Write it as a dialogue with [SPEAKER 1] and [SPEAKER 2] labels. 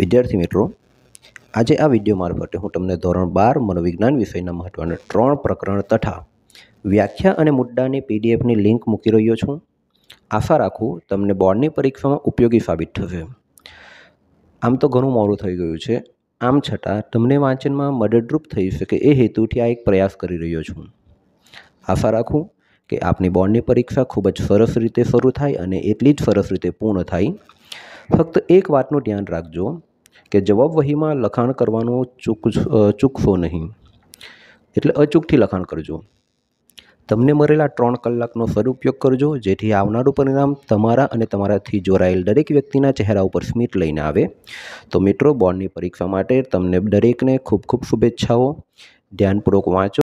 [SPEAKER 1] વિદ્યાર્થી મિત્રો
[SPEAKER 2] આજે આ વિડીયો મારફતે હું તમને ધોરણ બાર મનોવિજ્ઞાન વિષયના મહત્ત્વના ત્રણ પ્રકરણ તથા વ્યાખ્યા અને મુદ્દાની પીડીએફની લિંક મૂકી રહ્યો છું આશા રાખું તમને બોર્ડની પરીક્ષામાં ઉપયોગી સાબિત થશે આમ તો ઘણું મોડું થઈ ગયું છે આમ છતાં તમને વાંચનમાં મદદરૂપ થઈ શકે એ હેતુથી આ એક પ્રયાસ કરી રહ્યો છું આશા રાખું કે આપની બોર્ડની પરીક્ષા ખૂબ જ સરસ રીતે શરૂ થાય અને એટલી જ સરસ રીતે પૂર્ણ થાય ફક્ત એક વાતનું ધ્યાન રાખજો કે જવાબ વહીમાં લખાણ કરવાનું ચૂક ચૂકશો નહીં એટલે અચૂકથી લખાણ કરજો તમને મળેલા ત્રણ કલાકનો સદુપયોગ કરજો જેથી આવનારું પરિણામ તમારા અને તમારાથી જોડાયેલ દરેક વ્યક્તિના ચહેરા ઉપર સ્મિત લઈને આવે તો મિત્રો બોર્ડની પરીક્ષા માટે તમને દરેકને ખૂબ ખૂબ શુભેચ્છાઓ ધ્યાનપૂર્વક વાંચો